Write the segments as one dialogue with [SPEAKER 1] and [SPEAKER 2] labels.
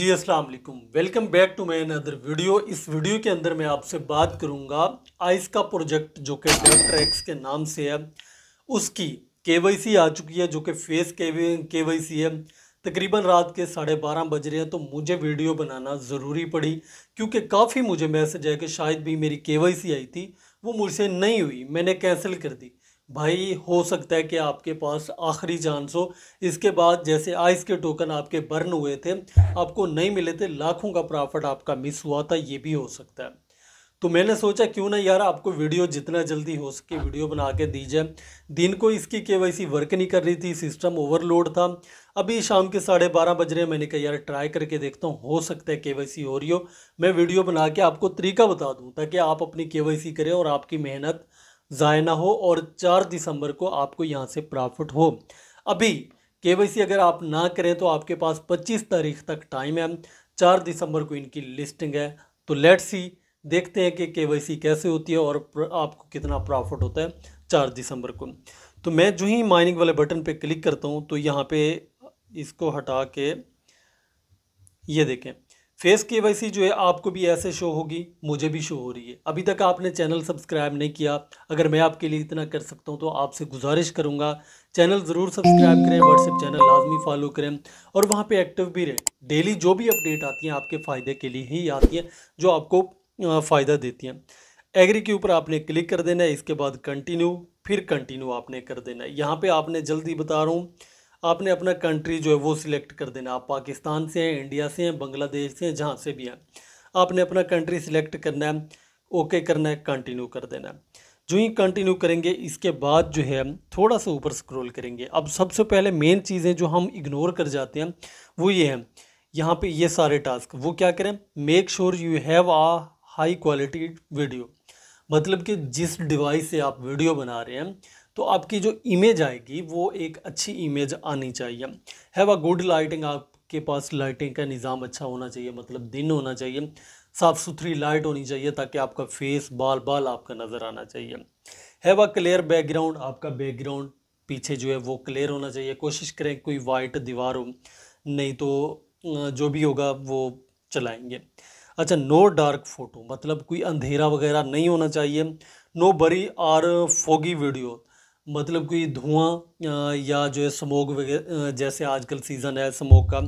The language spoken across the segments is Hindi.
[SPEAKER 1] जी अस्सलाम वालेकुम welcome back to my another video इस वीडियो के अंदर मैं आपसे बात करूंगा आइस का प्रोजेक्ट जो कि डब ट्रैक्स के नाम से है उसकी केवाईसी आ चुकी है जो कि फेस केवाईसी है तकरीबन रात के साढ़े बारह बज रहे हैं तो मुझे वीडियो बनाना ज़रूरी पड़ी क्योंकि काफ़ी मुझे मैसेज है कि शायद भी मेरी के आई थी वो मुझसे नहीं हुई मैंने कैंसिल कर दी भाई हो सकता है कि आपके पास आखिरी चांस हो इसके बाद जैसे आइस के टोकन आपके बर्न हुए थे आपको नहीं मिले थे लाखों का प्रॉफिट आपका मिस हुआ था ये भी हो सकता है तो मैंने सोचा क्यों ना यार आपको वीडियो जितना जल्दी हो सके वीडियो बना के दी जाए दिन को इसकी के वर्क नहीं कर रही थी सिस्टम ओवरलोड था अभी शाम के साढ़े बारह बज रहे हैं मैंने कहा यार ट्राई करके देखता हूँ हो सकता है के हो रही हो मैं वीडियो बना के आपको तरीका बता दूँ ताकि आप अपनी के करें और आपकी मेहनत ज़ाय ना हो और चार दिसंबर को आपको यहाँ से प्रॉफिट हो अभी के अगर आप ना करें तो आपके पास पच्चीस तारीख तक टाइम है चार दिसंबर को इनकी लिस्टिंग है तो लेट्स सी देखते हैं कि के कैसे होती है और आपको कितना प्रॉफिट होता है चार दिसंबर को तो मैं जो ही माइनिंग वाले बटन पे क्लिक करता हूँ तो यहाँ पे इसको हटा के ये देखें फेस के जो है आपको भी ऐसे शो होगी मुझे भी शो हो रही है अभी तक आपने चैनल सब्सक्राइब नहीं किया अगर मैं आपके लिए इतना कर सकता हूँ तो आपसे गुजारिश करूँगा चैनल ज़रूर सब्सक्राइब करें व्हाट्सएप चैनल लाजमी फॉलो करें और वहाँ पे एक्टिव भी रहें डेली जो भी अपडेट आती हैं आपके फ़ायदे के लिए ही आती हैं जो आपको फ़ायदा देती हैं एग्री के ऊपर आपने क्लिक कर देना है इसके बाद कंटिन्यू फिर कंटिन्यू आपने कर देना है यहाँ पर आपने जल्दी बता रहा हूँ आपने अपना कंट्री जो है वो सिलेक्ट कर देना आप पाकिस्तान से हैं इंडिया से हैं बांग्लादेश से हैं जहाँ से भी हैं आपने अपना कंट्री सिलेक्ट करना है ओके करना है कंटिन्यू कर देना है जो ही कंटिन्यू करेंगे इसके बाद जो है थोड़ा सा ऊपर स्क्रॉल करेंगे अब सबसे पहले मेन चीज़ें जो हम इग्नोर कर जाते हैं वो ये हैं यहाँ पे ये सारे टास्क वो क्या करें make sure you have a high quality video मतलब कि जिस डिवाइस से आप वीडियो बना रहे हैं तो आपकी जो इमेज आएगी वो एक अच्छी इमेज आनी चाहिए हैव अ गुड लाइटिंग आपके पास लाइटिंग का निज़ाम अच्छा होना चाहिए मतलब दिन होना चाहिए साफ़ सुथरी लाइट होनी चाहिए ताकि आपका फेस बाल बाल आपका नज़र आना चाहिए हैव अ क्लियर बैकग्राउंड आपका बैकग्राउंड पीछे जो है वो क्लियर होना चाहिए कोशिश करें कोई वाइट दीवार हो नहीं तो जो भी होगा वो चलाएंगे अच्छा नो डार्क फोटो मतलब कोई अंधेरा वगैरह नहीं होना चाहिए नो बरी और फोगी वीडियो मतलब कोई धुआं या जो है स्मोक वगैरह जैसे आजकल सीज़न है स्मोक का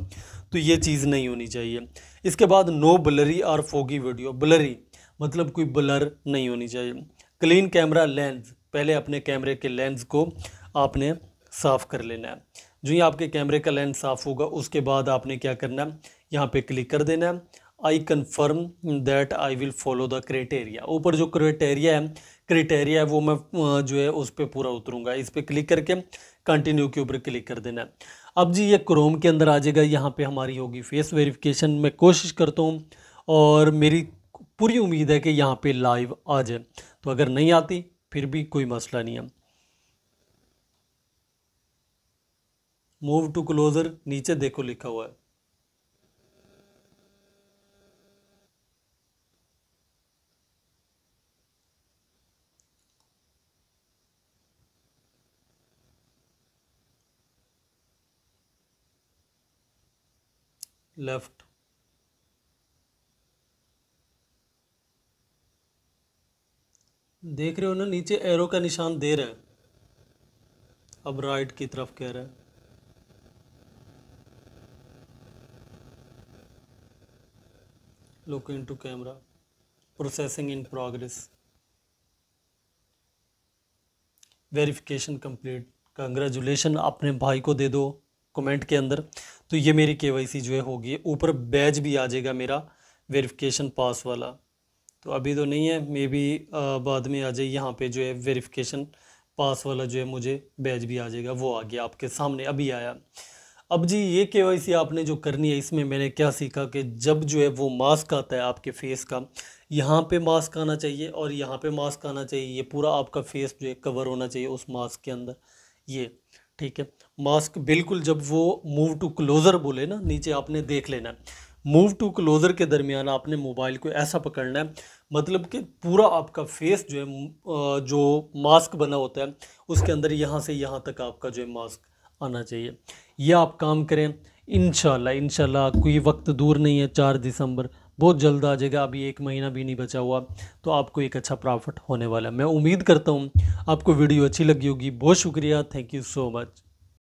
[SPEAKER 1] तो ये चीज़ नहीं होनी चाहिए इसके बाद नो ब्लरी और फोगी वीडियो ब्लरी मतलब कोई ब्लर नहीं होनी चाहिए क्लीन कैमरा लेंस पहले अपने कैमरे के लेंस को आपने साफ़ कर लेना है जो ही आपके कैमरे का लेंस साफ़ होगा उसके बाद आपने क्या करना है यहाँ पे क्लिक कर देना है I confirm that I will follow the criteria ऊपर जो क्राइटेरिया है क्रिटेरिया है वो मैं जो है उस पर पूरा उतरूंगा इस पर क्लिक करके कंटिन्यू के ऊपर क्लिक कर देना है अब जी ये क्रोम के अंदर आ जाएगा यहाँ पे हमारी होगी फेस वेरिफिकेशन मैं कोशिश करता हूँ और मेरी पूरी उम्मीद है कि यहाँ पे लाइव आ जाए तो अगर नहीं आती फिर भी कोई मसला नहीं है मूव टू क्लोज़र नीचे देखो लिखा हुआ है left देख रहे हो ना नीचे एरो का निशान दे रहा है अब राइट की तरफ कह रहा है look into camera processing in progress verification complete congratulation अपने भाई को दे दो कमेंट के अंदर तो ये मेरी के जो है होगी ऊपर बैज भी आ जाएगा मेरा वेरिफिकेशन पास वाला तो अभी तो नहीं है मे बी बाद में आ जाए यहाँ पे जो है वेरिफिकेशन पास वाला जो है मुझे बैज भी आ जाएगा वो आ गया आपके सामने अभी आया अब जी ये के आपने जो करनी है इसमें मैंने क्या सीखा कि जब जो है वो मास्क आता है आपके फेस का यहाँ पे मास्क आना चाहिए और यहाँ पे मास्क आना चाहिए ये पूरा आपका फेस जो है कवर होना चाहिए उस मास्क के अंदर ये ठीक है मास्क बिल्कुल जब वो मूव टू क्लोज़र बोले ना नीचे आपने देख लेना मूव टू क्लोज़र के दरमियान आपने मोबाइल को ऐसा पकड़ना है मतलब कि पूरा आपका फेस जो है जो मास्क बना होता है उसके अंदर यहाँ से यहाँ तक आपका जो है मास्क आना चाहिए यह आप काम करें इन शाला कोई वक्त दूर नहीं है चार दिसंबर बहुत जल्द आ जाएगा अभी एक महीना भी नहीं बचा हुआ तो आपको एक अच्छा प्रॉफिट होने वाला है मैं उम्मीद करता हूँ आपको वीडियो अच्छी लगी होगी बहुत शुक्रिया थैंक यू सो मच